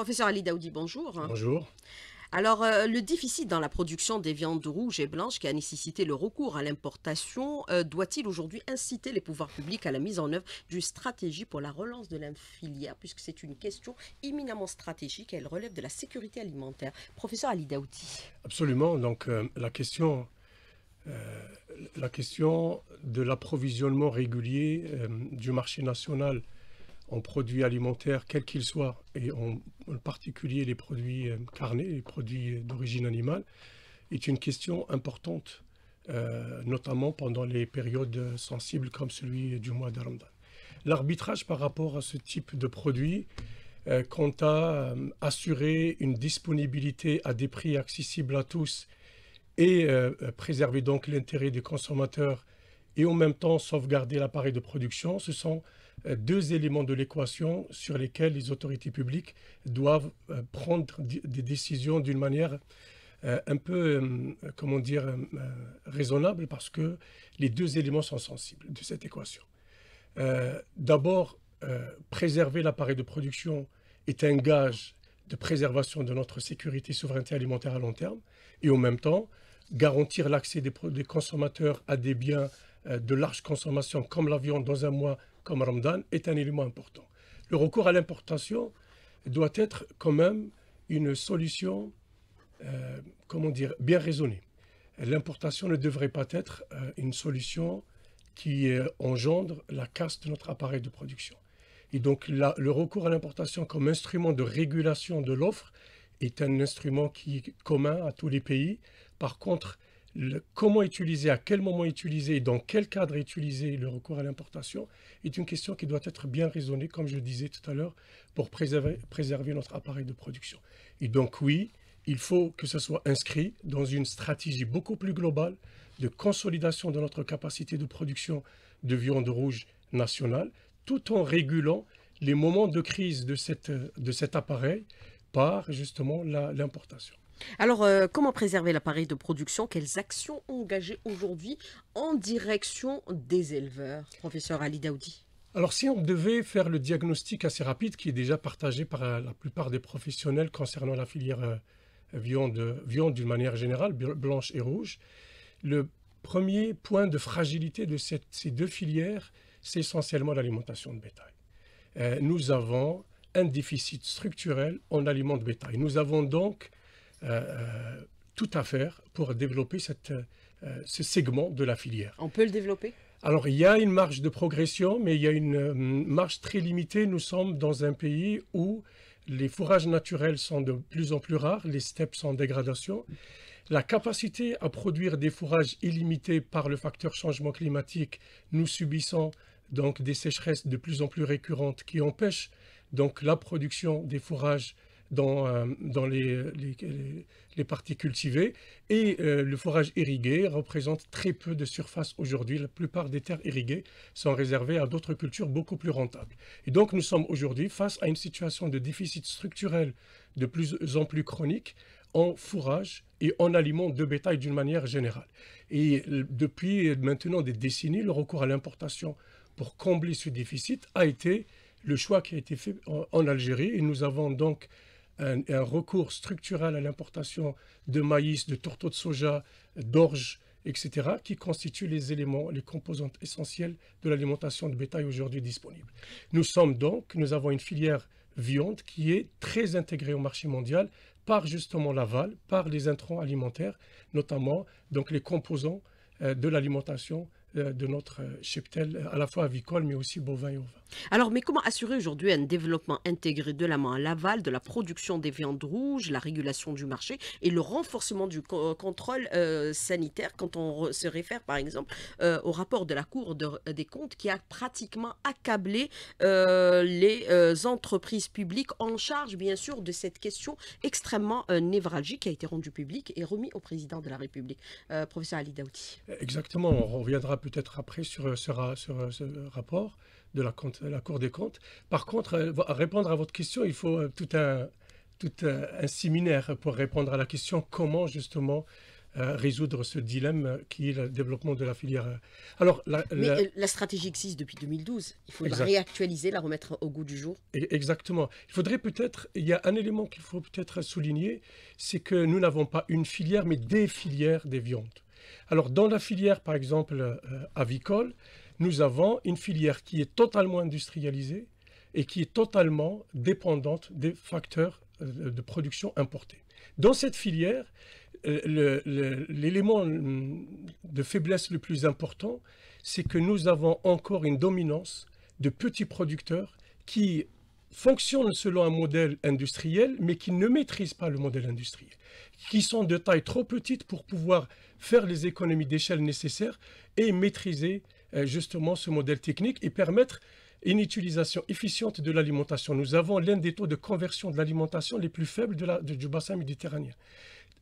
Professeur Ali Daoudi, bonjour. Bonjour. Alors, euh, le déficit dans la production des viandes rouges et blanches qui a nécessité le recours à l'importation euh, doit-il aujourd'hui inciter les pouvoirs publics à la mise en œuvre d'une stratégie pour la relance de la filière, puisque c'est une question éminemment stratégique et elle relève de la sécurité alimentaire Professeur Ali Daoudi. Absolument. Donc, euh, la question. la question de l'approvisionnement régulier du marché national en produits alimentaires, quels qu'ils soient, et en, particulier les produits euh, carnés, les produits d'origine animale, est une question importante, euh, notamment pendant les périodes sensibles comme celui du mois de L'arbitrage par rapport à ce type de produits euh, quant à assurer une disponibilité à des prix accessibles à tous et préserver donc l'intérêt des consommateurs et en même temps sauvegarder l'appareil de production, ce sont euh, deux éléments de l'équation sur lesquels les autorités publiques doivent euh, prendre des décisions d'une manière euh, un peu, comment dire, raisonnable, parce que les deux éléments sont sensibles de cette équation. D'abord, préserver l'appareil de production est un gage de préservation de notre sécurité et souveraineté alimentaire à long terme, et en même temps, garantir l'accès des, consommateurs à des biens de large consommation comme la viande dans un mois comme Ramadan est un élément important. Le recours à l'importation doit être quand même une solution, euh, comment dire, bien raisonnée. L'importation ne devrait pas être euh, une solution qui euh, engendre la casse de notre appareil de production. Et donc le recours à l'importation comme instrument de régulation de l'offre est un instrument qui est commun à tous les pays. Par contre, comment utiliser, à quel moment utiliser, dans quel cadre utiliser le recours à l'importation est une question qui doit être bien raisonnée, comme je le disais tout à l'heure, pour préserver, notre appareil de production. Et donc oui, il faut que ce soit inscrit dans une stratégie beaucoup plus globale de consolidation de notre capacité de production de viande rouge nationale, tout en régulant les moments de crise de cet appareil par justement l'importation. Alors, euh, comment préserver l'appareil de production Quelles actions engagées aujourd'hui en direction des éleveurs Professeur Ali Daoudi. Alors, si on devait faire le diagnostic assez rapide qui est déjà partagé par euh, la plupart des professionnels concernant la filière euh, viande, viande d'une manière générale, blanche et rouge, le premier point de fragilité de ces deux filières, c'est essentiellement l'alimentation de bétail. nous avons un déficit structurel en aliments de bétail. Nous avons donc euh, euh, tout à faire pour développer cette, euh, ce segment de la filière. On peut le développer alors, il y a une marge de progression, mais il y a une marge très limitée. Nous sommes dans un pays où les fourrages naturels sont de plus en plus rares, les steppes sont en dégradation. La capacité à produire des fourrages illimités par le facteur changement climatique, nous subissons donc des sécheresses de plus en plus récurrentes qui empêchent donc la production des fourrages dans, euh, dans les, les, parties cultivées. Et euh, le forage irrigué représente très peu de surface aujourd'hui. La plupart des terres irriguées sont réservées à d'autres cultures beaucoup plus rentables. Et donc nous sommes aujourd'hui face à une situation de déficit structurel de plus en plus chronique en fourrage et en aliments de bétail d'une manière générale. Et euh, depuis maintenant des décennies, le recours à l'importation pour combler ce déficit a été le choix qui a été fait en Algérie. Et nous avons donc un, recours structurel à l'importation de maïs, de tourteaux de soja, d'orge, etc., qui constituent les éléments, les composantes essentielles de l'alimentation de bétail aujourd'hui disponible. Nous sommes donc, nous avons une filière viande qui est très intégrée au marché mondial par justement l'aval, par les intrants alimentaires, notamment donc les composants euh, de l'alimentation euh, de notre euh, cheptel, à la fois avicole, mais aussi bovin et ovin. Alors, mais comment assurer aujourd'hui un développement intégré de la main à l'aval de la production des viandes rouges, la régulation du marché et le renforcement du euh, contrôle sanitaire quand on se réfère, par exemple, au rapport de la Cour des comptes qui a pratiquement accablé les entreprises publiques en charge, bien sûr, de cette question extrêmement névralgique qui a été rendue publique et remis au président de la République, professeur Ali Daouti. Exactement, on reviendra peut-être après sur, euh, sur, euh, ce rapport de la, la, Cour des comptes. Par contre, euh, à répondre à votre question, il faut tout un, tout un, séminaire pour répondre à la question comment justement résoudre ce dilemme qui est le développement de la filière. Alors, la, Mais la... stratégie existe depuis 2012. Il faut la réactualiser, la remettre au goût du jour. E, exactement. Il faudrait peut-être, il y a un élément qu'il faut peut-être souligner, c'est que nous n'avons pas une filière, mais des filières des viandes. Alors dans la filière par exemple euh, avicole, nous avons une filière qui est totalement industrialisée et qui est totalement dépendante des facteurs euh, de production importés. Dans cette filière, euh, l'élément hum, de faiblesse le plus important, c'est que nous avons encore une dominance de petits producteurs qui fonctionnent selon un modèle industriel, mais qui ne maîtrisent pas le modèle industriel, qui sont de taille trop petite pour pouvoir faire les économies d'échelle nécessaires et maîtriser euh, justement ce modèle technique et permettre une utilisation efficiente de l'alimentation. Nous avons l'un des taux de conversion de l'alimentation les plus faibles de la, du bassin méditerranéen.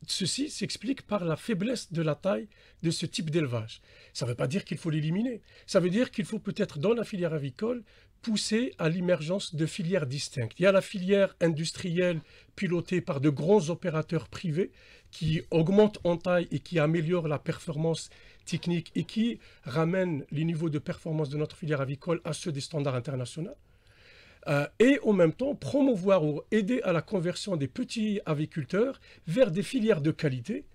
Ceci s'explique par la faiblesse de la taille de ce type d'élevage. Ça ne veut pas dire qu'il faut l'éliminer. Ça veut dire qu'il faut peut-être dans la filière avicole pousser à l'émergence de filières distinctes. Il y a la filière industrielle pilotée par de grands opérateurs privés qui augmentent en taille et qui améliorent la performance technique et qui ramènent les niveaux de performance de notre filière avicole à ceux des standards internationaux. Euh, et en même temps promouvoir ou aider à la conversion des petits aviculteurs vers des filières de qualité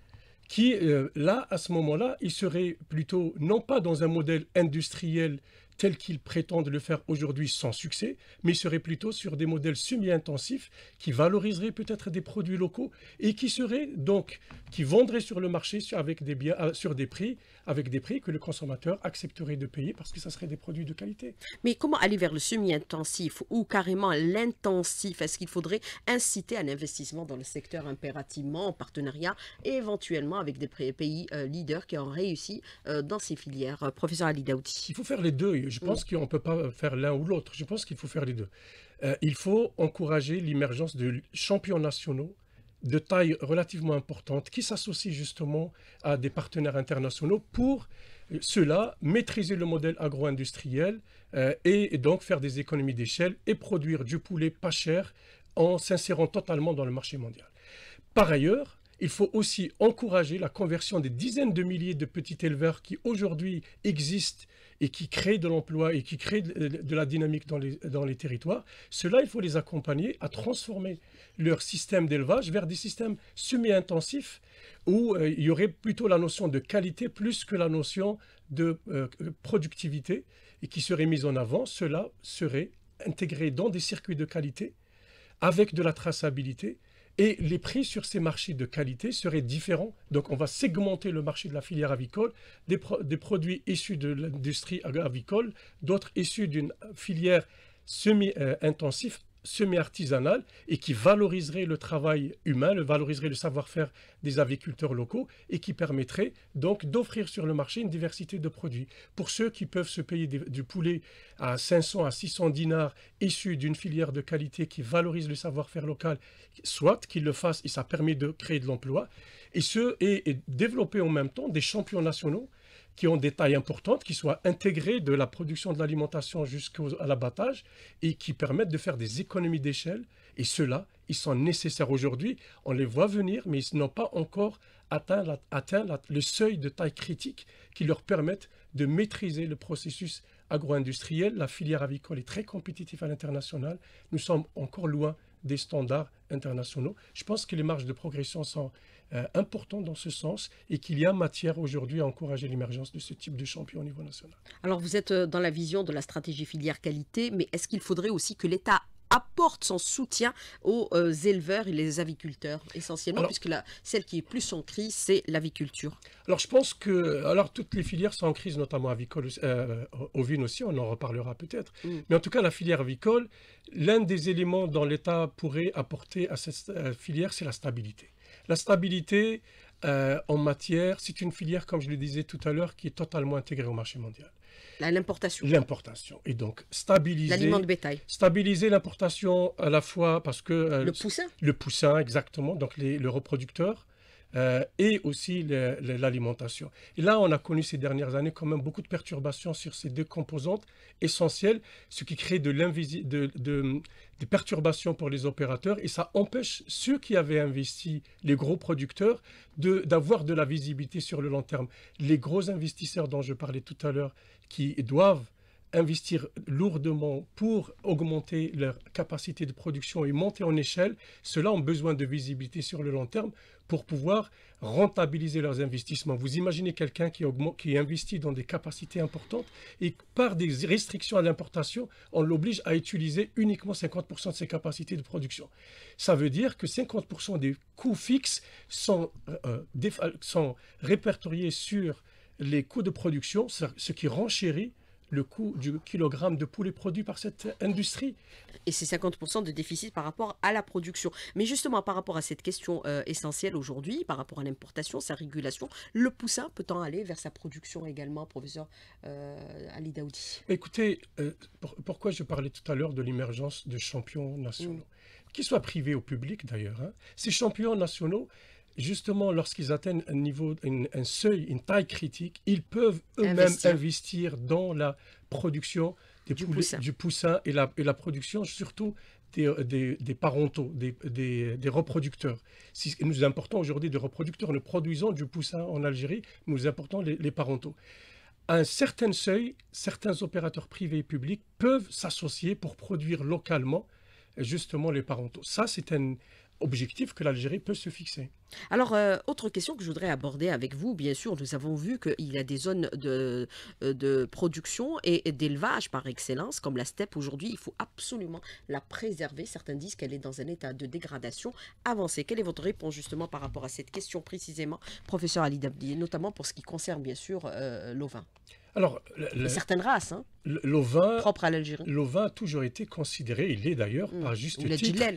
qui, euh, là, à ce moment-là, ils seraient plutôt non pas dans un modèle industriel tels qu'ils prétendent le faire aujourd'hui sans succès, mais serait plutôt sur des modèles semi-intensifs qui valoriseraient peut-être des produits locaux et qui donc, qui vendraient sur le marché avec des biens, euh, sur des prix avec des prix que le consommateur accepterait de payer parce que ça serait des produits de qualité. Mais comment aller vers le semi-intensif ou carrément l'intensif Est-ce qu'il faudrait inciter à l'investissement dans le secteur impérativement en partenariat et éventuellement avec des pays euh, leaders qui ont réussi euh, dans ces filières euh, Professeur Ali Daouti. Il faut faire les deux. Je pense qu'on ne peut pas faire l'un ou l'autre. Je pense qu'il faut faire les deux. il faut encourager l'émergence de champions nationaux de taille relativement importante qui s'associent justement à des partenaires internationaux pour euh, cela, maîtriser le modèle agro-industriel euh, et, donc faire des économies d'échelle et produire du poulet pas cher en s'insérant totalement dans le marché mondial. Par ailleurs, il faut aussi encourager la conversion des dizaines de milliers de petits éleveurs qui aujourd'hui existent et qui créent de l'emploi et qui créent de la dynamique dans les, territoires, cela, il faut les accompagner à transformer leur système d'élevage vers des systèmes semi-intensifs où euh, il y aurait plutôt la notion de qualité plus que la notion de euh, productivité et qui serait mise en avant. Cela serait intégré dans des circuits de qualité avec de la traçabilité et les prix sur ces marchés de qualité seraient différents. Donc on va segmenter le marché de la filière avicole, des, produits issus de l'industrie avicole, d'autres issus d'une filière semi-intensif euh, semi artisanal et qui valoriserait le travail humain, le valoriserait le savoir-faire des agriculteurs locaux et qui permettrait donc d'offrir sur le marché une diversité de produits. Pour ceux qui peuvent se payer du poulet à 500 à 600 dinars issus d'une filière de qualité qui valorise le savoir-faire local, soit qu'ils le fassent et ça permet de créer de l'emploi et, ce, et développer en même temps des champions nationaux qui ont des tailles importantes, qui soient intégrées de la production de l'alimentation jusqu'à l'abattage et qui permettent de faire des économies d'échelle. Et ceux-là, ils sont nécessaires aujourd'hui. On les voit venir, mais ils n'ont pas encore atteint, atteint le seuil de taille critique qui leur permette de maîtriser le processus agro-industriel. La filière avicole est très compétitive à l'international. Nous sommes encore loin des standards internationaux. Je pense que les marges de progression sont euh, importantes dans ce sens et qu'il y a matière aujourd'hui à encourager l'émergence de ce type de champion au niveau national. Alors vous êtes euh, dans la vision de la stratégie filière qualité, mais est-ce qu'il faudrait aussi que l'État apporte son soutien aux euh, éleveurs et les aviculteurs, essentiellement, puisque celle qui est plus en crise, c'est l'aviculture. Alors je pense que alors toutes les filières sont en crise, notamment avicole, euh, ovine aussi, on en reparlera peut-être. Mm. Mais en tout cas, la filière avicole, l'un des éléments dont l'État pourrait apporter à cette euh, filière, c'est la stabilité. La stabilité euh, en matière, c'est une filière, comme je le disais tout à l'heure, qui est totalement intégrée au marché mondial. L'importation. L'importation. Et donc, stabiliser. L'aliment de bétail. Stabiliser l'importation à la fois parce que. Euh, le poussin. Le poussin, exactement. Donc, le reproducteur euh, et aussi l'alimentation. Et là, on a connu ces dernières années quand même beaucoup de perturbations sur ces deux composantes essentielles, ce qui crée de de, de, des perturbations pour les opérateurs et ça empêche ceux qui avaient investi, les gros producteurs, d'avoir de la visibilité sur le long terme. Les gros investisseurs dont je parlais tout à l'heure, qui doivent investir lourdement pour augmenter leur capacité de production et monter en échelle, ceux-là ont besoin de visibilité sur le long terme pour pouvoir rentabiliser leurs investissements. Vous imaginez quelqu'un qui, qui investit dans des capacités importantes et par des restrictions à l'importation, on l'oblige à utiliser uniquement 50% de ses capacités de production. Ça veut dire que 50% des coûts fixes sont, euh, euh, sont répertoriés sur les coûts de production, ce qui renchérit le coût du kilogramme de poulet produit par cette industrie. Et c'est 50% de déficit par rapport à la production. Mais justement, par rapport à cette question euh, essentielle aujourd'hui, par rapport à l'importation, sa régulation, le poussin peut-on aller vers sa production également, professeur euh, Ali Daoudi Écoutez, euh, pourquoi je parlais tout à l'heure de l'émergence de champions nationaux, mm. qu'ils soient privés ou publics d'ailleurs. Hein. ces champions nationaux, justement, lorsqu'ils atteignent un niveau, un seuil, une taille critique, ils peuvent eux-mêmes investir. dans la production du, poussin. et la, production surtout des, euh, parentaux, des, reproducteurs. Si nous importons aujourd'hui des reproducteurs, nous produisons du poussin en Algérie, nous importons les, les parentaux. À un certain seuil, certains opérateurs privés et publics peuvent s'associer pour produire localement justement les parentaux. Ça, c'est un, objectif que l'Algérie peut se fixer. Alors, euh, autre question que je voudrais aborder avec vous, bien sûr, nous avons vu qu'il y a des zones de, euh, de production et d'élevage par excellence, comme la steppe aujourd'hui, il faut absolument la préserver. Certains disent qu'elle est dans un état de dégradation avancée. Quelle est votre réponse justement par rapport à cette question précisément, professeur Ali Dabdi, notamment pour ce qui concerne bien sûr euh, l'ovin alors, certaines races, hein, l'ovin propre à l'Algérie. L'ovin a toujours été considéré, il est d'ailleurs mmh. par juste titre,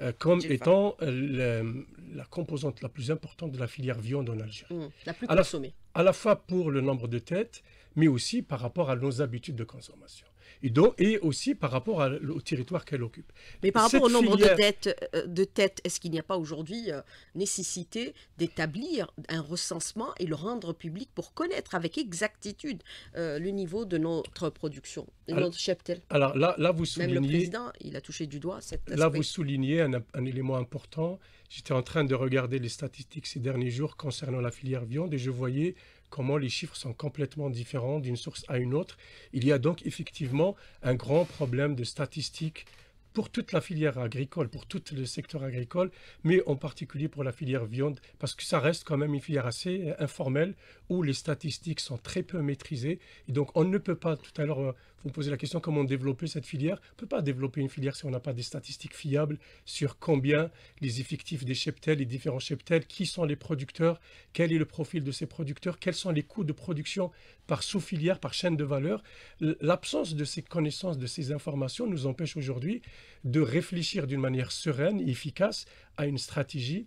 euh, comme étant euh, la composante la plus importante de la filière viande en Algérie. Hmm, la plus consommée. à la fois pour le nombre de têtes, mais aussi par rapport à nos habitudes de consommation et, et aussi par rapport au territoire qu'elle occupe. Mais par rapport au nombre de têtes, euh, de têtes est-ce qu'il n'y a pas aujourd'hui euh, nécessité d'établir un recensement et le rendre public pour connaître avec exactitude euh, le niveau de notre production, de notre cheptel Alors là, là vous soulignez... le président, il a touché du doigt cette Là, vous soulignez un élément important. J'étais en train de regarder les statistiques ces derniers jours concernant la filière viande et je voyais comment les chiffres sont complètement différents d'une source à une autre. Il y a donc effectivement un grand problème de statistiques pour toute la filière agricole, pour tout le secteur agricole, mais en particulier pour la filière viande, parce que ça reste quand même une filière assez euh, informelle où les statistiques sont très peu maîtrisées. Et donc, on ne peut pas, tout à l'heure, euh, vous posez la question comment développer cette filière On ne peut pas développer une filière si on n'a pas des statistiques fiables sur combien les effectifs des cheptels, les différents cheptels, qui sont les producteurs, quel est le profil de ces producteurs, quels sont les coûts de production par sous-filière, par chaîne de valeur. L'absence de ces connaissances, de ces informations nous empêche aujourd'hui de réfléchir d'une manière sereine et efficace à une stratégie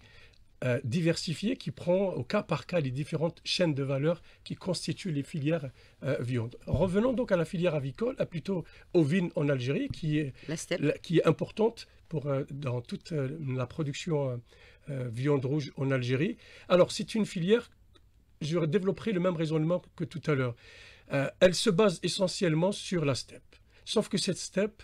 euh, diversifiée qui prend au cas par cas les différentes chaînes de valeur qui constituent les filières euh, viande. Revenons donc à la filière avicole, à plutôt ovine en Algérie, qui est, qui est importante pour, euh, dans toute euh, la production viande rouge en Algérie. Alors, c'est une filière, je développerai le même raisonnement que tout à l'heure. elle se base essentiellement sur la steppe. Sauf que cette steppe,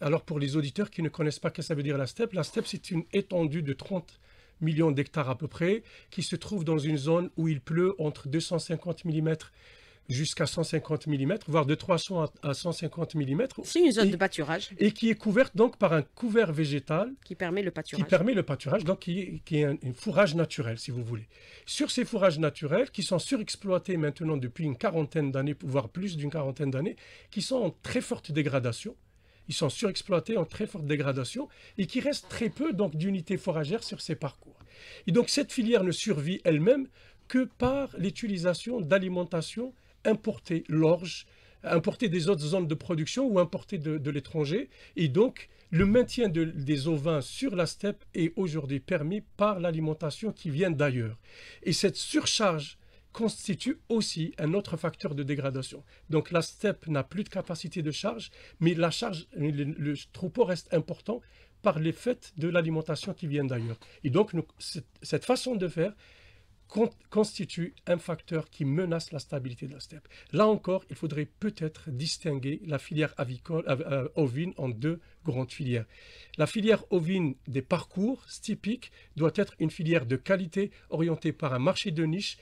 alors pour les auditeurs qui ne connaissent pas ce que ça veut dire la steppe, la steppe c'est une étendue de 30 millions d'hectares à peu près, qui se trouve dans une zone où il pleut entre 250 mm jusqu'à 150 mm, voire de 300 à 150 mm. C'est une zone de pâturage. Et qui est couverte donc par un couvert végétal. Qui permet le pâturage. Qui permet le pâturage, donc qui, est un, un, fourrage naturel, si vous voulez. Sur ces fourrages naturels, qui sont surexploités maintenant depuis une quarantaine d'années, voire plus d'une quarantaine d'années, qui sont en très forte dégradation, ils sont surexploités en très forte dégradation et qui reste très peu donc d'unités foragères sur ces parcours. Et donc cette filière ne survit elle-même que par l'utilisation d'alimentation importée, l'orge, importée des autres zones de production ou importée de, l'étranger. Et donc le maintien des ovins sur la steppe est aujourd'hui permis par l'alimentation qui vient d'ailleurs. Et cette surcharge constitue aussi un autre facteur de dégradation. Donc la steppe n'a plus de capacité de charge, mais la charge, le, troupeau reste important par les de l'alimentation qui vient d'ailleurs. Et donc cette, façon de faire constitue un facteur qui menace la stabilité de la steppe. Là encore, il faudrait peut-être distinguer la filière avicole, euh, ovine en deux grandes filières. La filière ovine des parcours typiques doit être une filière de qualité orientée par un marché de niche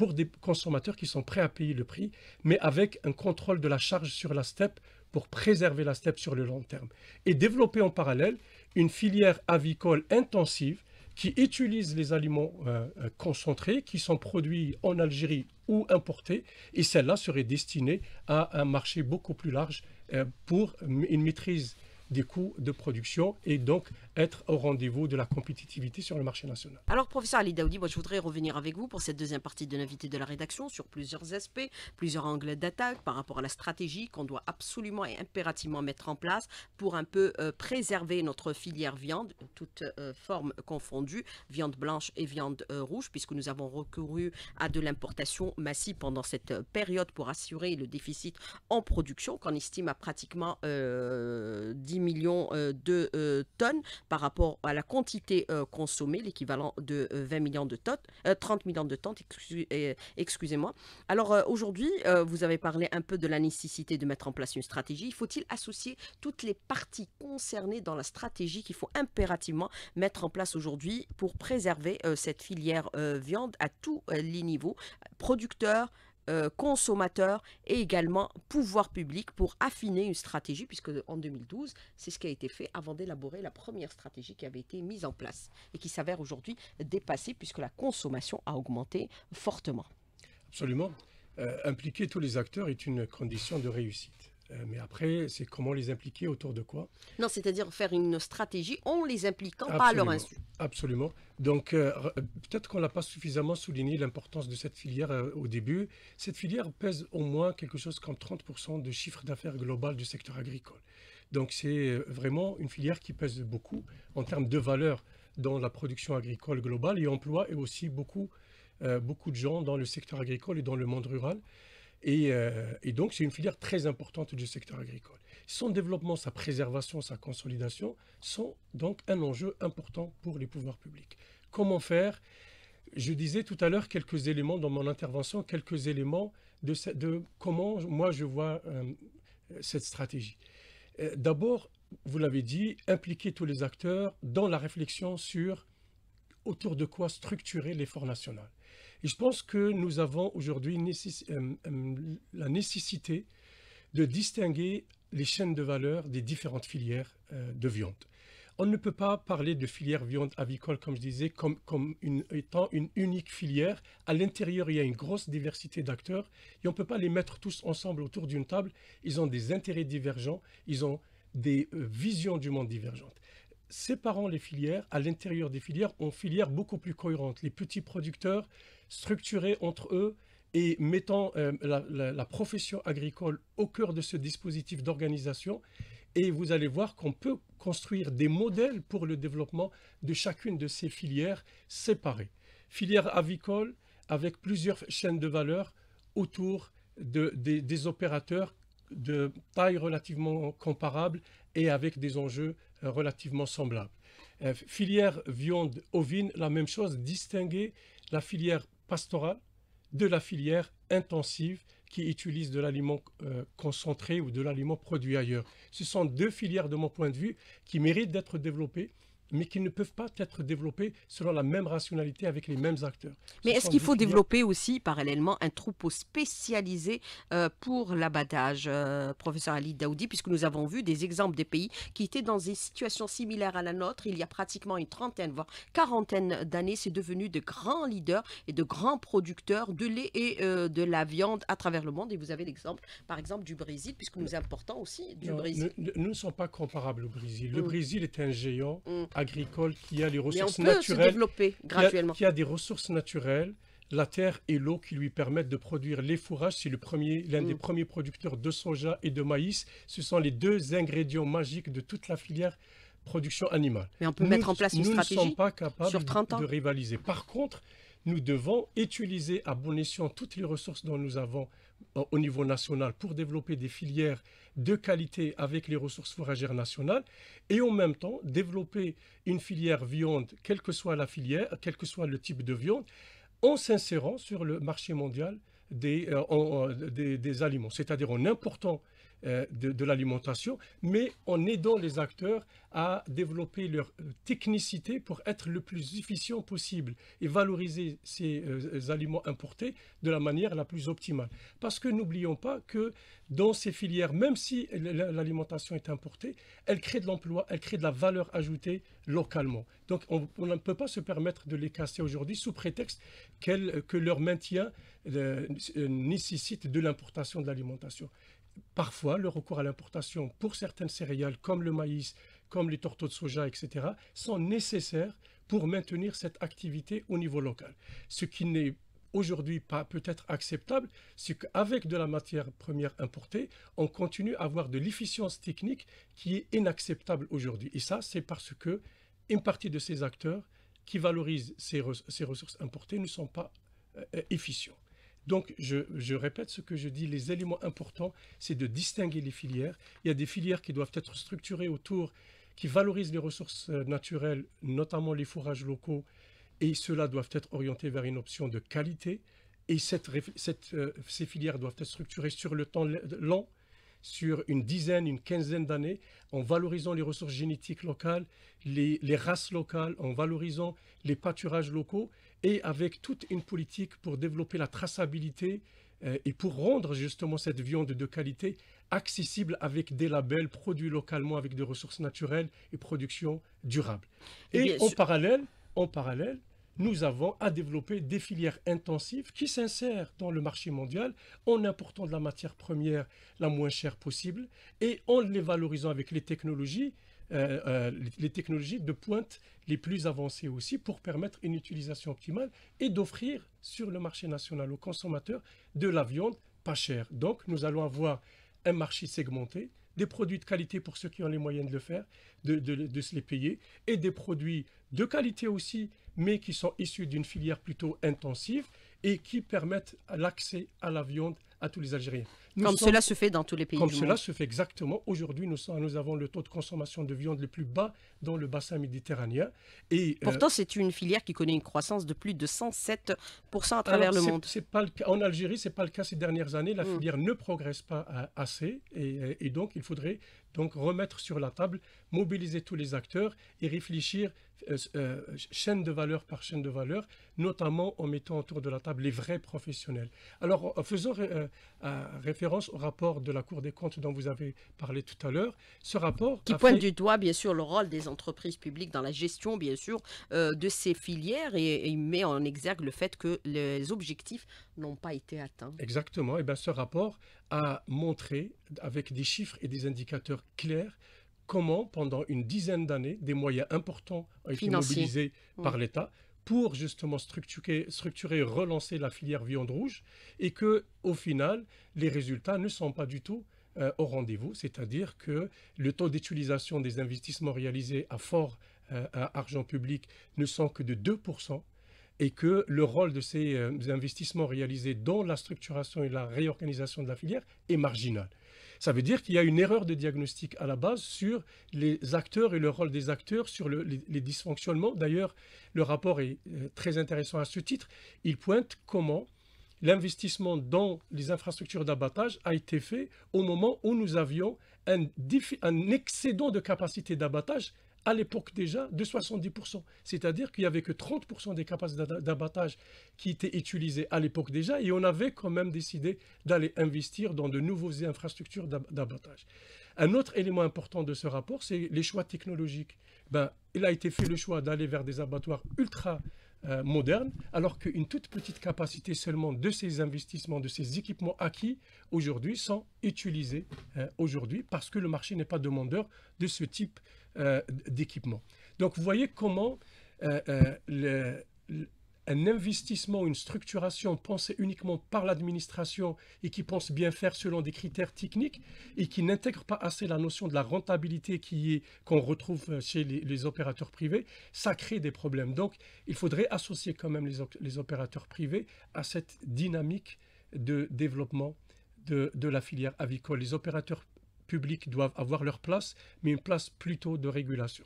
pour des consommateurs qui sont prêts à payer le prix, mais avec un contrôle de la charge sur la steppe pour préserver la steppe sur le long terme. Et développer en parallèle une filière avicole intensive qui utilise les aliments euh, euh, concentrés qui sont produits en Algérie ou importés, et celle-là serait destinée à un marché beaucoup plus large euh, pour une maîtrise des coûts de production et donc être au rendez-vous de la compétitivité sur le marché national. Alors, professeur Ali Daoudi, moi, je voudrais revenir avec vous pour cette deuxième partie de l'invité de la rédaction sur plusieurs aspects, plusieurs angles d'attaque par rapport à la stratégie qu'on doit absolument et impérativement mettre en place pour un peu euh, préserver notre filière viande, toutes euh, formes confondues, viande blanche et viande euh, rouge, puisque nous avons recouru à de l'importation massive pendant cette période pour assurer le déficit en production qu'on estime à pratiquement 10 millions euh, de euh, tonnes par rapport à la quantité euh, consommée, l'équivalent de 20 millions de tonnes, 30 millions de tonnes, excusez-moi. Alors aujourd'hui, vous avez parlé un peu de la nécessité de mettre en place une stratégie. Il Faut-il associer toutes les parties concernées dans la stratégie qu'il faut impérativement mettre en place aujourd'hui pour préserver cette filière viande à tous les niveaux, producteurs, euh, consommateurs et également pouvoir public pour affiner une stratégie, puisque en 2012, c'est ce qui a été fait avant d'élaborer la première stratégie qui avait été mise en place et qui s'avère aujourd'hui dépassée, puisque la consommation a augmenté fortement. Absolument. Euh, impliquer tous les acteurs est une condition de réussite. Euh, mais après, c'est comment les impliquer autour de quoi Non, c'est-à-dire faire une stratégie en les impliquant, pas à leur insu. Absolument. Donc, euh, euh, peut-être qu'on n'a pas suffisamment souligné l'importance de cette filière au début. Cette filière pèse au moins quelque chose comme 30% de chiffre d'affaires global du secteur agricole. Donc, c'est vraiment une filière qui pèse beaucoup en termes de valeur dans la production agricole globale et emploie et aussi beaucoup, beaucoup de gens dans le secteur agricole et dans le monde rural. Euh, et, donc, c'est une filière très importante du secteur agricole. Son développement, sa préservation, sa consolidation sont donc un enjeu important pour les pouvoirs publics. Comment faire Je disais tout à l'heure quelques éléments dans mon intervention, quelques éléments de, de comment moi je vois euh, cette stratégie. Euh, d'abord, vous l'avez dit, impliquer tous les acteurs dans la réflexion sur autour de quoi structurer l'effort national je pense que nous avons aujourd'hui euh, euh, la nécessité de distinguer les chaînes de valeur des différentes filières euh, de viande. On ne peut pas parler de filière viande avicole, comme je disais, comme, étant une unique filière. À l'intérieur, il y a une grosse diversité d'acteurs et on ne peut pas les mettre tous ensemble autour d'une table. Ils ont des intérêts divergents, ils ont des visions du monde divergentes séparant les filières, à l'intérieur des filières, en filières beaucoup plus cohérentes. Les petits producteurs structurés entre eux et mettant euh, la, profession agricole au cœur de ce dispositif d'organisation. Et vous allez voir qu'on peut construire des modèles pour le développement de chacune de ces filières séparées. Filière avicole avec plusieurs chaînes de valeur autour de, des opérateurs de taille relativement comparable et avec des enjeux euh, relativement semblables. Euh, filière viande ovine, la même chose, distinguer la filière pastorale de la filière intensive qui utilise de l'aliment euh, concentré ou de l'aliment produit ailleurs. Ce sont deux filières, de mon point de vue, qui méritent d'être développées mais qui ne peuvent pas être développés selon la même rationalité avec les mêmes acteurs. Mais est-ce qu'il faut développer aussi parallèlement un troupeau spécialisé euh, pour l'abattage, euh, professeur Ali Daoudi, puisque nous avons vu des exemples des pays qui étaient dans des situations similaires à la nôtre il y a pratiquement une trentaine, voire quarantaine d'années, c'est devenu de grands leaders et de grands producteurs de lait et euh, de la viande à travers le monde. Et vous avez l'exemple, par exemple, du Brésil, puisque nous importons aussi du Brésil. Nous ne sommes pas comparables au Brésil. Le mmh. Brésil est un géant. Mmh agricole, qui a ressources a, des ressources naturelles, la terre et l'eau qui lui permettent de produire les fourrages. C'est l'un premier, l'un des mm. premiers producteurs de soja et de maïs. Ce sont les deux ingrédients magiques de toute la filière production animale. Mais on peut mettre en place une nous stratégie. Nous ne sommes pas capables de rivaliser. Par contre, nous devons utiliser à bon escient toutes les ressources dont nous avons euh, au niveau national pour développer des filières de qualité avec les ressources fourragères nationales et en même temps développer une filière viande, quelle que soit la filière, quel que soit le type de viande, en s'insérant sur le marché mondial des, euh, euh, des aliments, c'est-à-dire en important euh, de, l'alimentation, mais en aidant les acteurs à développer leur euh, technicité pour être le plus efficient possible et valoriser euh, ces aliments importés de la manière la plus optimale. Parce que n'oublions pas que dans ces filières, même si l'alimentation est importée, elle crée de l'emploi, elle crée de la valeur ajoutée localement. Donc on, ne peut pas se permettre de les casser aujourd'hui sous prétexte que leur maintien nécessite de l'importation de l'alimentation. Parfois, le recours à l'importation pour certaines céréales comme le maïs, comme les torteaux de soja, etc., sont nécessaires pour maintenir cette activité au niveau local. Ce qui n'est aujourd'hui pas peut-être acceptable, c'est qu'avec de la matière première importée, on continue à avoir de l'efficience technique qui est inacceptable aujourd'hui. Et ça, c'est parce que une partie de ces acteurs qui valorisent ces, ressources importées ne sont pas euh, efficients. Donc, je, répète ce que je dis, les éléments importants, c'est de distinguer les filières. Il y a des filières qui doivent être structurées autour, qui valorisent les ressources euh, naturelles, notamment les fourrages locaux, et cela là doivent être orientés vers une option de qualité. Et euh, ces filières doivent être structurées sur le temps long, sur une dizaine, une quinzaine d'années, en valorisant les ressources génétiques locales, les races locales, en valorisant les pâturages locaux et avec toute une politique pour développer la traçabilité euh, et pour rendre justement cette viande de qualité accessible avec des labels produits localement avec des ressources naturelles et production durable. Eh et, en, parallèle, en parallèle, nous avons à développer des filières intensives qui s'insèrent dans le marché mondial en important de la matière première la moins chère possible et en les valorisant avec les technologies euh, euh, les technologies de pointe les plus avancées aussi pour permettre une utilisation optimale et d'offrir sur le marché national aux consommateurs de la viande pas chère. Donc nous allons avoir un marché segmenté, des produits de qualité pour ceux qui ont les moyens de le faire, de se les payer, et des produits de qualité aussi, mais qui sont issus d'une filière plutôt intensive et qui permettent l'accès à la viande à tous les Algériens. comme cela se fait dans tous les pays. Comme cela se fait exactement. Aujourd'hui, nous, nous, avons le taux de consommation de viande le plus bas dans le bassin méditerranéen. Et, euh, Pourtant, c'est une filière qui connaît une croissance de plus de 107% à travers le monde. C'est pas le cas. En Algérie, ce n'est pas le cas ces dernières années. La mm. filière ne progresse pas assez. Et, et donc, il faudrait donc remettre sur la table, mobiliser tous les acteurs et réfléchir euh, euh, chaîne de valeur par chaîne de valeur, notamment en mettant autour de la table les vrais professionnels. Alors, faisons euh, référence au rapport de la Cour des comptes dont vous avez parlé tout à l'heure, ce rapport... Qui pointe du doigt, bien sûr, le rôle des entreprises publiques dans la gestion, bien sûr, de ces filières et, il met en exergue le fait que les objectifs n'ont pas été atteints. Exactement. Et eh bien, ce rapport a montré, avec des chiffres et des indicateurs clairs, comment, pendant une dizaine d'années, des moyens importants ont été mobilisés par l'État pour justement structurer, structurer, relancer la filière viande rouge, et que au final, les résultats ne sont pas du tout euh, au rendez-vous, c'est-à-dire que le taux d'utilisation des investissements réalisés à fort euh, argent public ne sont que de 2%, et que le rôle de ces euh, investissements réalisés dans la structuration et la réorganisation de la filière est marginal. Ça veut dire qu'il y a une erreur de diagnostic à la base sur les acteurs et le rôle des acteurs, sur les, dysfonctionnements. D'ailleurs, le rapport est euh, très intéressant à ce titre. Il pointe comment l'investissement dans les infrastructures d'abattage a été fait au moment où nous avions un, un excédent de capacité d'abattage à l'époque déjà de 70%. C'est-à-dire qu'il n'y avait que 30% des capacités d'abattage qui étaient utilisées à l'époque déjà et on avait quand même décidé d'aller investir dans de nouvelles infrastructures d'abattage. Un autre élément important de ce rapport, c'est les choix technologiques. Ben, il a été fait le choix d'aller vers des abattoirs ultra euh, moderne, alors qu'une toute petite capacité seulement de ces investissements, de ces équipements acquis aujourd'hui sont utilisés euh, aujourd'hui parce que le marché n'est pas demandeur de ce type euh, d'équipement. Donc vous voyez comment le un investissement, une structuration pensée uniquement par l'administration et qui pense bien faire selon des critères techniques et qui n'intègre pas assez la notion de la rentabilité qui est qu'on retrouve euh, chez les, opérateurs privés, ça crée des problèmes. Donc, il faudrait associer quand même les, opérateurs privés à cette dynamique de développement de la filière avicole. Les opérateurs publics doivent avoir leur place, mais une place plutôt de régulation.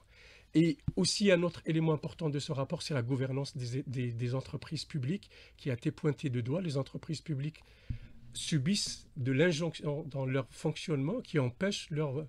Et aussi, un autre élément important de ce rapport, c'est la gouvernance des, entreprises publiques qui a été pointée de doigt. Les entreprises publiques subissent de l'injonction dans leur fonctionnement qui empêche leur, euh,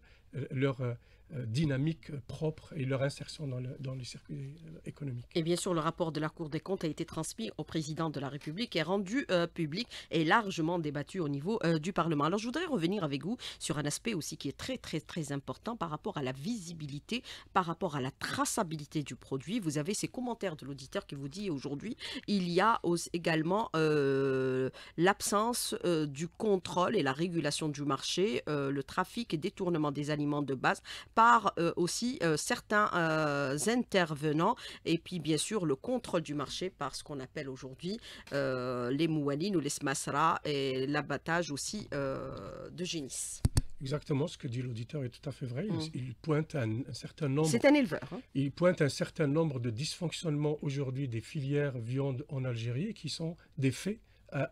leur euh, euh, dynamique propre et leur insertion dans le, dans le circuit euh, économique. Et bien sûr, le rapport de la Cour des comptes a été transmis au président de la République et rendu euh, public et largement débattu au niveau du Parlement. Alors, je voudrais revenir avec vous sur un aspect aussi qui est très, très, très important par rapport à la visibilité, par rapport à la traçabilité du produit. Vous avez ces commentaires de l'auditeur qui vous dit aujourd'hui, il y a également l'absence du contrôle et la régulation du marché, le trafic et détournement des aliments de base par euh, aussi euh, certains euh, intervenants et puis bien sûr le contrôle du marché par ce qu'on appelle aujourd'hui les moualines ou les smasra et l'abattage aussi de génisse. Exactement, ce que dit l'auditeur est tout à fait vrai. Il, mm. pointe un, certain nombre. C'est hein. Il pointe un certain nombre de dysfonctionnements aujourd'hui des filières viande en Algérie qui sont des faits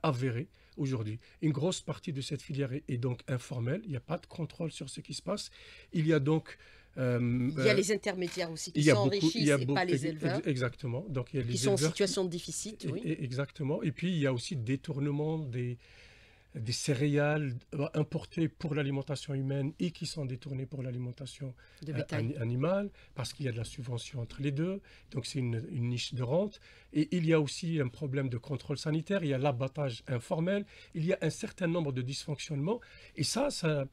avérés aujourd'hui. Une grosse partie de cette filière est, donc informelle. Il n'y a pas de contrôle sur ce qui se passe. Il y a donc euh, il y a euh, les intermédiaires aussi qui s'enrichissent et pas les éleveurs. Exactement. Donc, il y a les qui sont en situation de déficit. Oui. Exactement. Et puis, il y a aussi détournement des, des céréales euh, importées pour l'alimentation humaine et qui sont détournées pour l'alimentation euh, animale, parce qu'il y a de la subvention entre les deux. Donc c'est une, niche de rente. Et il y a aussi un problème de contrôle sanitaire, il y a l'abattage informel, il y a un certain nombre de dysfonctionnements. Et ça, ça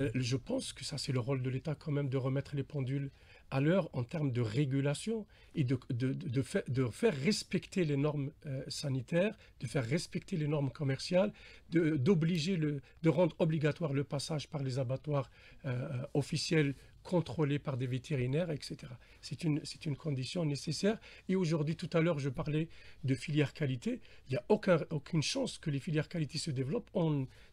euh, je pense que ça, c'est le rôle de l'État quand même de remettre les pendules à l'heure en termes de régulation et de, de, de, de faire respecter les normes euh, sanitaires, de faire respecter les normes commerciales, d'obliger le, de rendre obligatoire le passage par les abattoirs euh, euh, officiels contrôlés par des vétérinaires, etc. C'est une, une condition nécessaire. Et aujourd'hui, tout à l'heure, je parlais de filière qualité. Il n'y a aucun, aucune chance que les filières qualité se développent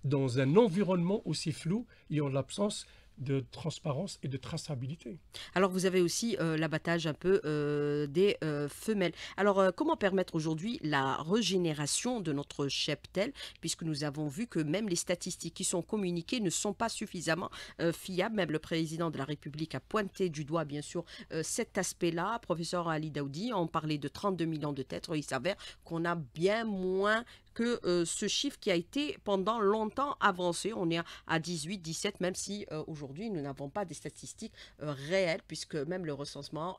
dans un environnement aussi flou et en l'absence de transparence et de traçabilité. Alors vous avez aussi euh, l'abattage un peu euh, des euh, femelles. Alors comment permettre aujourd'hui la régénération de notre cheptel puisque nous avons vu que même les statistiques qui sont communiquées ne sont pas suffisamment fiables. Même le président de la République a pointé du doigt bien sûr cet aspect-là. Professeur Ali Daoudi, en parlait de 32 millions de têtes. Il s'avère qu'on a bien moins que euh, ce chiffre qui a été pendant longtemps avancé. On est à 18, 17, même si euh, aujourd'hui nous n'avons pas des statistiques euh, réelles, puisque même le recensement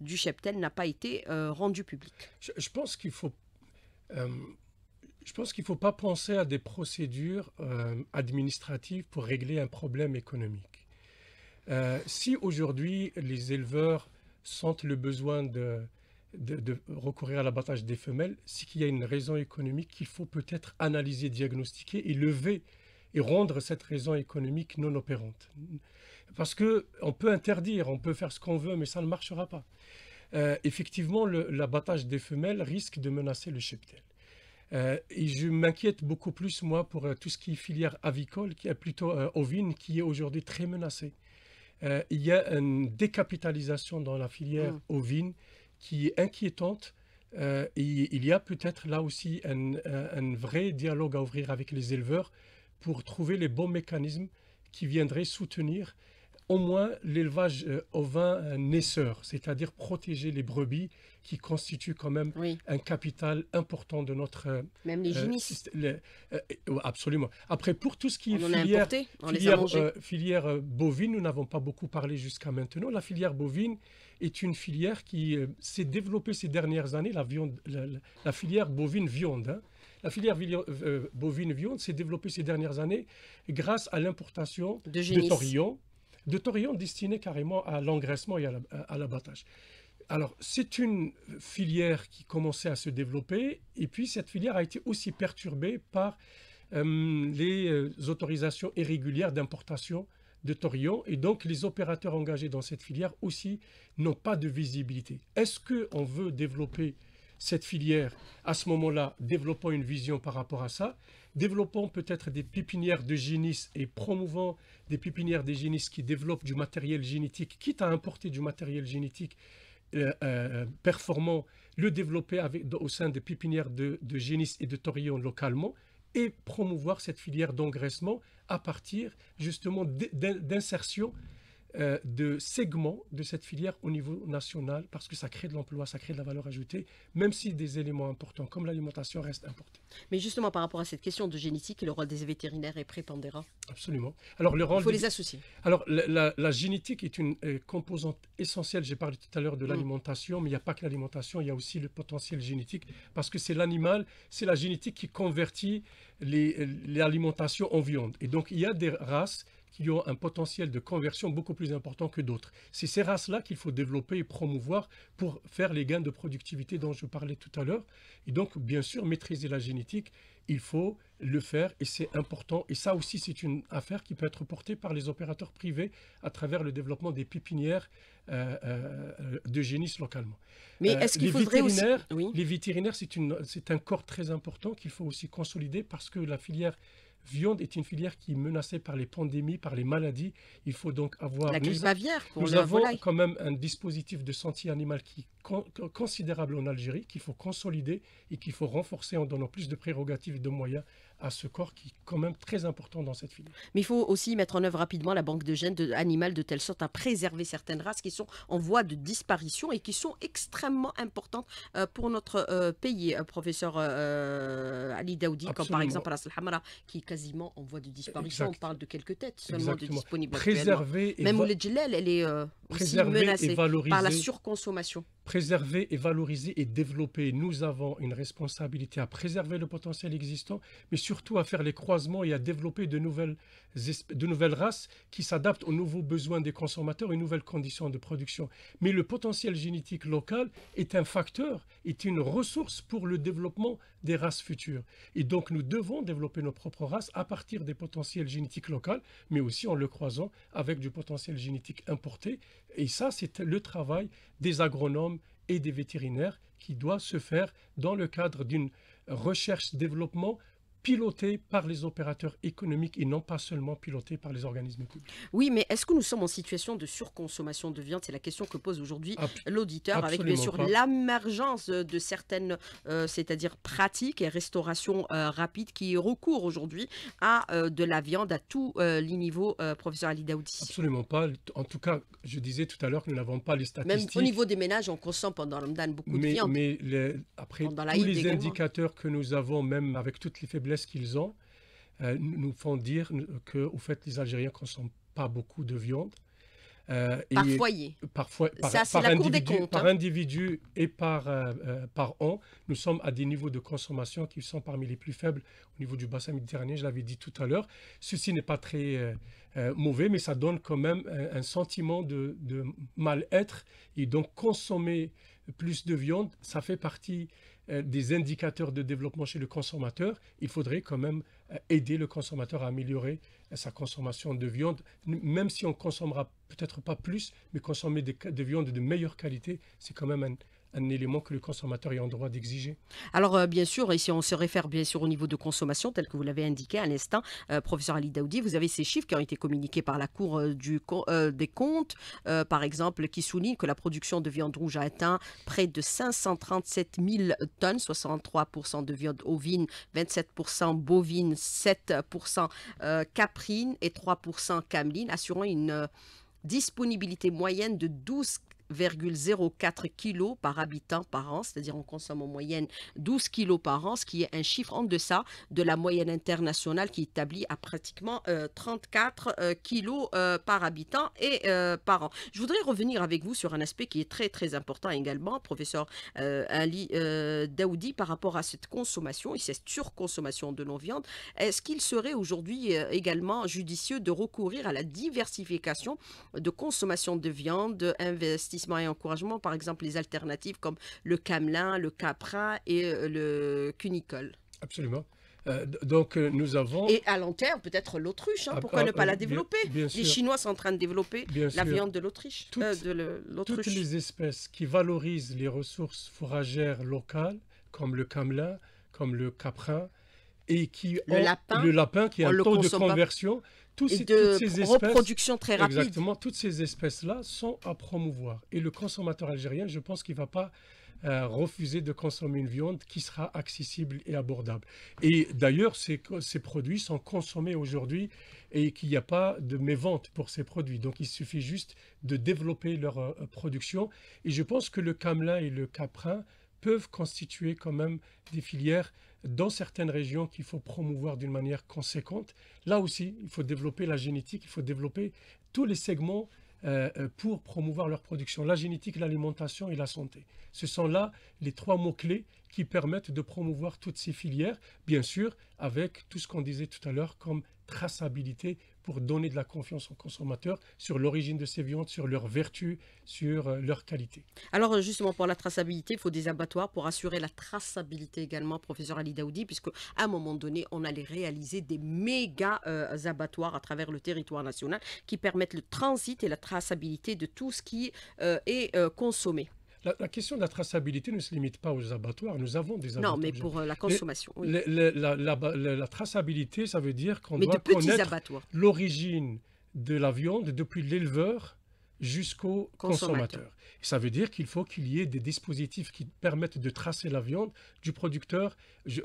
du cheptel n'a pas été rendu public. Je, pense qu'il faut. Je pense qu'il ne faut pas penser à des procédures administratives pour régler un problème économique. si aujourd'hui les éleveurs sentent le besoin de, de, recourir à l'abattage des femelles, c'est qu'il y a une raison économique qu'il faut peut-être analyser, diagnostiquer et lever et rendre cette raison économique non opérante. Parce que on peut interdire, on peut faire ce qu'on veut, mais ça ne marchera pas. Euh, effectivement, l'abattage des femelles risque de menacer le cheptel. Euh, et je m'inquiète beaucoup plus, moi, pour euh, tout ce qui est filière avicole, qui est plutôt ovine, qui est aujourd'hui très menacée. il y a une décapitalisation dans la filière mmh. ovine qui est inquiétante. Euh, et il y a peut-être là aussi un, vrai dialogue à ouvrir avec les éleveurs pour trouver les bons mécanismes qui viendraient soutenir au moins l'élevage euh, ovin euh, naisseur, c'est-à-dire protéger les brebis qui constituent quand même un capital important de notre même les absolument. Après pour tout ce qui est filière, filière bovine, nous n'avons pas beaucoup parlé jusqu'à maintenant. La filière bovine, est une filière qui euh, s'est développée ces dernières années, la, viande, la, filière bovine-viande. La filière bovine-viande hein. euh, s'est développée ces dernières années grâce à l'importation de, de, de taurillons destinés carrément à l'engraissement et à l'abattage. Alors, c'est une filière qui commençait à se développer, et puis cette filière a été aussi perturbée par euh, les autorisations irrégulières d'importation de torion et donc les opérateurs engagés dans cette filière aussi n'ont pas de visibilité. Est-ce qu'on veut développer cette filière à ce moment-là, développant une vision par rapport à ça, développant peut-être des pépinières de génisse et promouvant des pépinières de génisses qui développent du matériel génétique, quitte à importer du matériel génétique euh, euh, performant, le développer au sein des pépinières de, de et de taurillons localement, et promouvoir cette filière d'engraissement à partir justement d'insertion euh, de segments de cette filière au niveau national parce que ça crée de l'emploi, ça crée de la valeur ajoutée, même si des éléments importants comme l'alimentation restent importants. Mais justement, par rapport à cette question de génétique, le rôle des vétérinaires est prépondérant. Absolument. Alors, Il faut les associer. Alors, la, génétique est une euh, composante essentielle. J'ai parlé tout à l'heure de mm. l'alimentation, mais il n'y a pas que l'alimentation, il y a aussi le potentiel génétique parce que c'est l'animal, c'est la génétique qui convertit euh, l'alimentation les, en viande. Et donc, il y a des races qui ont un potentiel de conversion beaucoup plus important que d'autres. C'est ces races-là qu'il faut développer et promouvoir pour faire les gains de productivité dont je parlais tout à l'heure. Et donc, bien sûr, maîtriser la génétique, il faut le faire et c'est important. Et ça aussi, c'est une affaire qui peut être portée par les opérateurs privés à travers le développement des pépinières euh, euh, de génisse localement. Mais euh, est-ce qu'il faudrait aussi... Oui. Les vétérinaires, c'est un corps très important qu'il faut aussi consolider parce que la filière viande est une filière qui est menacée par les pandémies, par les maladies. Il faut donc avoir... La nous, nous avons quand même un dispositif de santé animal qui considérable en Algérie qu'il faut consolider et qu'il faut renforcer en donnant plus de prérogatives et de moyens à ce corps qui est quand même très important dans cette filière. Mais il faut aussi mettre en œuvre rapidement la banque de gènes de, animales de telle sorte à préserver certaines races qui sont en voie de disparition et qui sont extrêmement importantes euh, pour notre euh, pays, euh, professeur Ali Daoudi, comme par exemple Ras Hamara, qui est quasiment en voie de disparition. On parle de quelques têtes seulement de disponibles. Préserver même le elle est préserver et valoriser, par la surconsommation. Préserver et valoriser et développer. Nous avons une responsabilité à préserver le potentiel existant, mais surtout à faire les croisements et à développer de nouvelles, de nouvelles races qui s'adaptent aux nouveaux besoins des consommateurs et aux nouvelles conditions de production. Mais le potentiel génétique local est un facteur, est une ressource pour le développement des races futures. Et donc nous devons développer nos propres races à partir des potentiels génétiques locaux, mais aussi en le croisant avec du potentiel génétique importé et ça, c'est le travail des agronomes et des vétérinaires qui doit se faire dans le cadre d'une recherche-développement piloté par les opérateurs économiques et non pas seulement piloté par les organismes publics. Oui, mais est-ce que nous sommes en situation de surconsommation de viande C'est la question que pose aujourd'hui l'auditeur, avec bien sûr l'émergence de certaines, euh, c'est-à-dire pratiques et restauration euh, rapides rapide qui recourent aujourd'hui à euh, de la viande à tous les niveaux, professeur Ali Daoudi. Absolument pas. En tout cas, je disais tout à l'heure que nous n'avons pas les statistiques. Même au niveau des ménages, on consomme pendant le beaucoup de viande. Mais après, tous les indicateurs que nous avons, même avec toutes les faiblesses qu'ils ont euh, nous font dire euh, que, au fait, les Algériens consomment pas beaucoup de viande. Euh, par et foyer. Parfois, par, hein. individu, et par, par an, nous sommes à des niveaux de consommation qui sont parmi les plus faibles au niveau du bassin méditerranéen, je l'avais dit tout à l'heure. Ceci n'est pas très mauvais, mais ça donne quand même un, un sentiment de, de mal-être. Et donc, consommer plus de viande, ça fait partie euh, des indicateurs de développement chez le consommateur, il faudrait quand même euh, aider le consommateur à améliorer euh, sa consommation de viande, même si on consommera peut-être pas plus, mais consommer des viandes de meilleure qualité, c'est quand même un, un élément que le consommateur est en droit d'exiger. Alors, euh, bien sûr, et si on se réfère bien sûr au niveau de consommation, tel que vous l'avez indiqué à l'instant, euh, professeur Ali Daoudi. Vous avez ces chiffres qui ont été communiqués par la Cour euh, des comptes, par exemple, qui soulignent que la production de viande rouge a atteint près de 537 000 tonnes, 63% de viande ovine, 27% bovine, 7% caprine et 3% cameline, assurant une disponibilité moyenne de 12 0,04 kg par habitant par an, c'est-à-dire on consomme en moyenne 12 kg par an, ce qui est un chiffre en deçà de la moyenne internationale qui établit à pratiquement 34 euh, euh, kg euh, par habitant et par an. Je voudrais revenir avec vous sur un aspect qui est très très important également, professeur Ali Daoudi, par rapport à cette consommation et cette surconsommation de nos viandes. Est-ce qu'il serait aujourd'hui également judicieux de recourir à la diversification de consommation de viande, investissement et encouragement, par exemple les alternatives comme le Camelin, le Capra et euh, le Cunicole. Absolument. Euh, donc euh, nous avons... Et à long terme, peut-être l'autruche, hein, ah, pourquoi ah, ne pas la développer Les Chinois sont en train de développer la viande de l'autruche. toutes, les espèces qui valorisent les ressources fourragères locales, comme le camelin, comme le caprin, et qui le lapin, qui a un taux de conversion. Tous toutes ces espèces, très rapide. Exactement, toutes ces espèces-là sont à promouvoir. Et le consommateur algérien, je pense qu'il ne va pas euh, refuser de consommer une viande qui sera accessible et abordable. Et d'ailleurs, ces, ces, produits sont consommés aujourd'hui et qu'il n'y a pas de mévente pour ces produits. Donc il suffit juste de développer leur euh, production. Et je pense que le camelin et le caprin peuvent constituer quand même des filières dans certaines régions qu'il faut promouvoir d'une manière conséquente. Là aussi, il faut développer la génétique, il faut développer tous les segments euh, euh, pour promouvoir leur production. La génétique, l'alimentation et la santé. Ce sont là les trois mots-clés qui permettent de promouvoir toutes ces filières, bien sûr, avec tout ce qu'on disait tout à l'heure comme traçabilité, pour donner de la confiance aux consommateurs sur l'origine de ces viandes, sur leurs vertus, sur euh, leur qualité. Alors euh, justement pour la traçabilité, il faut des abattoirs pour assurer la traçabilité également, professeur Ali Daoudi, puisque à un moment donné, on allait réaliser des méga euh, abattoirs à travers le territoire national qui permettent le transit et la traçabilité de tout ce qui est consommé la, question de la traçabilité ne se limite pas aux abattoirs. Nous avons des abattoirs. Non, mais pour la consommation. la, traçabilité, ça veut dire qu'on doit connaître l'origine de la viande depuis l'éleveur jusqu'au consommateur. Ça veut dire qu'il faut qu'il y ait des dispositifs qui permettent de tracer la viande du producteur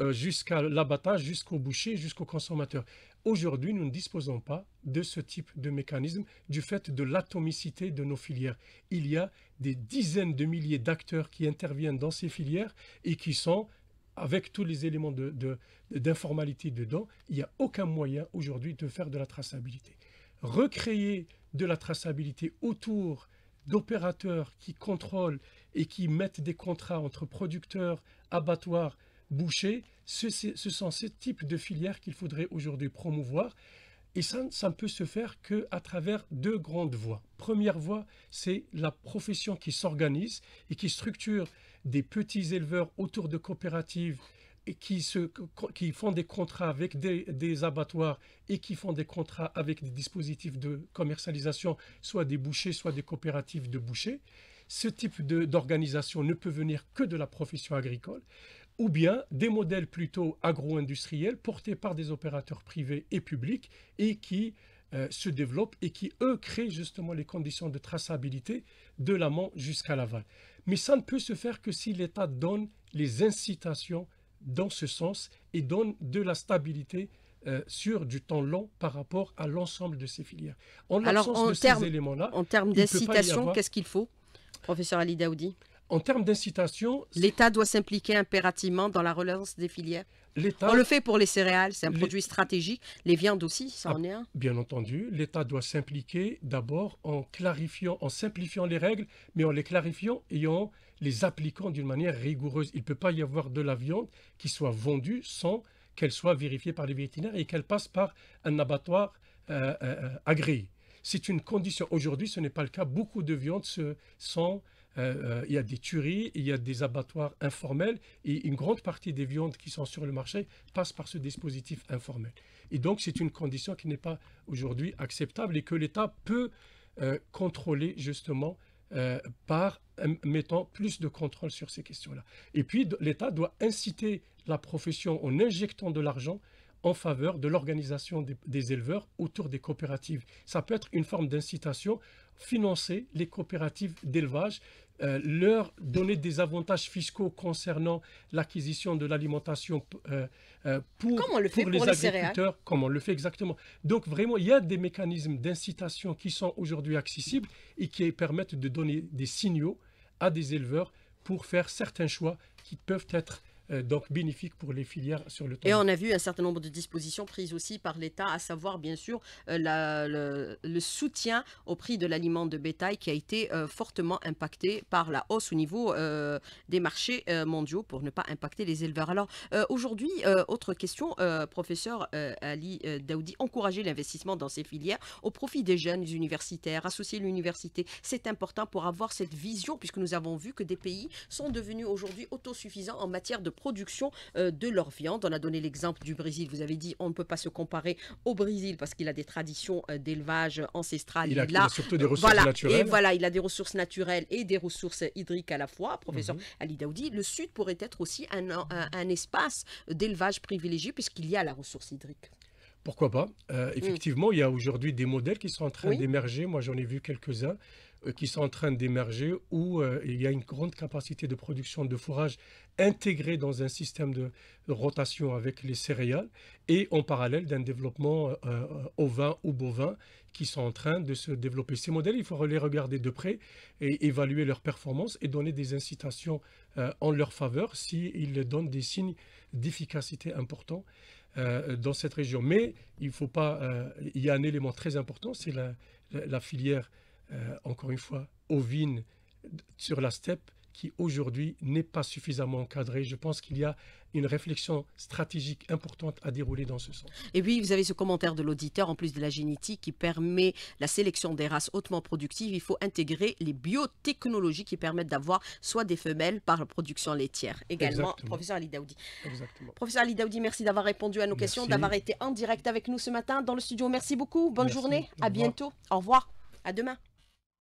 euh, jusqu'à l'abattage, jusqu'au boucher, jusqu'au consommateur. Aujourd'hui, nous ne disposons pas de ce type de mécanisme du fait de l'atomicité de nos filières. Il y a des dizaines de milliers d'acteurs qui interviennent dans ces filières et qui sont, avec tous les éléments d'informalité dedans, il n'y a aucun moyen aujourd'hui de faire de la traçabilité. Recréer de la traçabilité autour d'opérateurs qui contrôlent et qui mettent des contrats entre producteurs, abattoirs boucher, ce, sont ces types de filières qu'il faudrait aujourd'hui promouvoir. Et ça, ne peut se faire qu'à travers deux grandes voies. Première voie, c'est la profession qui s'organise et qui structure des petits éleveurs autour de coopératives et qui, se, qui font des contrats avec des, des, abattoirs et qui font des contrats avec des dispositifs de commercialisation, soit des bouchers, soit des coopératives de bouchers. Ce type d'organisation ne peut venir que de la profession agricole ou bien des modèles plutôt agro-industriels portés par des opérateurs privés et publics et qui euh, se développent et qui, eux, créent justement les conditions de traçabilité de l'amont jusqu'à l'aval. Mais ça ne peut se faire que si l'État donne les incitations dans ce sens et donne de la stabilité euh, sur du temps long par rapport à l'ensemble de ces filières. Alors, en de là en termes d'incitation, qu'est-ce qu'il faut, professeur Ali Daoudi en termes d'incitation... L'État doit s'impliquer impérativement dans la relance des filières on le fait pour les céréales, c'est un produit stratégique. Les viandes aussi, ça en ah, est un. Bien entendu, l'État doit s'impliquer d'abord en clarifiant, en simplifiant les règles, mais en les clarifiant et en les appliquant d'une manière rigoureuse. Il ne peut pas y avoir de la viande qui soit vendue sans qu'elle soit vérifiée par les vétérinaires et qu'elle passe par un abattoir euh, euh, euh, agréé. C'est une condition. Aujourd'hui, ce n'est pas le cas. Beaucoup de viandes sont euh, euh, il y a des tueries, il y a des abattoirs informels et une grande partie des viandes qui sont sur le marché passent par ce dispositif informel. Et donc c'est une condition qui n'est pas aujourd'hui acceptable et que l'État peut euh, contrôler justement par mettant plus de contrôle sur ces questions-là. Et puis l'État doit inciter la profession en injectant de l'argent en faveur de l'organisation des, éleveurs autour des coopératives. Ça peut être une forme d'incitation financer les coopératives d'élevage, euh, leur donner des avantages fiscaux concernant l'acquisition de l'alimentation euh, euh, pour, les, agriculteurs, Comment on le fait exactement. Donc vraiment, il y a des mécanismes d'incitation qui sont aujourd'hui accessibles et qui permettent de donner des signaux à des éleveurs pour faire certains choix qui peuvent être euh, donc bénéfique pour les filières sur le temps. Et on a vu un certain nombre de dispositions prises aussi par l'État, à savoir bien sûr euh, le, le, soutien au prix de l'aliment de bétail qui a été euh, fortement impacté par la hausse au niveau des marchés mondiaux pour ne pas impacter les éleveurs. Alors aujourd'hui, autre question, professeur Ali Daoudi, encourager l'investissement dans ces filières au profit des jeunes universitaires, associer l'université, c'est important pour avoir cette vision puisque nous avons vu que des pays sont devenus aujourd'hui autosuffisants en matière de production euh, de leur viande. On a donné l'exemple du Brésil. Vous avez dit on ne peut pas se comparer au Brésil parce qu'il a des traditions euh, d'élevage ancestrales. Il a, surtout des euh, ressources naturelles. Et voilà, il a des ressources naturelles et des ressources hydriques à la fois. Professeur mhm. le Sud pourrait être aussi un, espace d'élevage privilégié puisqu'il y a la ressource hydrique. Pourquoi pas mm. Effectivement, il y a aujourd'hui des modèles qui sont en train d'émerger. Moi, j'en ai vu quelques-uns. Euh, qui sont en train d'émerger où euh, il y a une grande capacité de production de fourrage intégrée dans un système de rotation avec les céréales et en parallèle d'un développement euh, euh, ovin ou bovin qui sont en train de se développer. Ces modèles, il faut les regarder de près et évaluer leur performance et donner des incitations en leur faveur s'ils donnent des signes d'efficacité importants dans cette région. Mais il faut pas, il y a un élément très important, c'est la, la, la filière euh, encore une fois, ovine sur la steppe qui aujourd'hui n'est pas suffisamment encadrée. Je pense qu'il y a une réflexion stratégique importante à dérouler dans ce sens. Et puis, vous avez ce commentaire de l'auditeur, en plus de la génétique, qui permet la sélection des races hautement productives. Il faut intégrer les biotechnologies qui permettent d'avoir soit des femelles par la production laitière. Également, professeur Ali Daoudi. Exactement. Professeur Ali Daoudi, merci d'avoir répondu à nos questions, d'avoir été en direct avec nous ce matin dans le studio. Merci beaucoup. Bonne journée. À bientôt. Au revoir. À demain.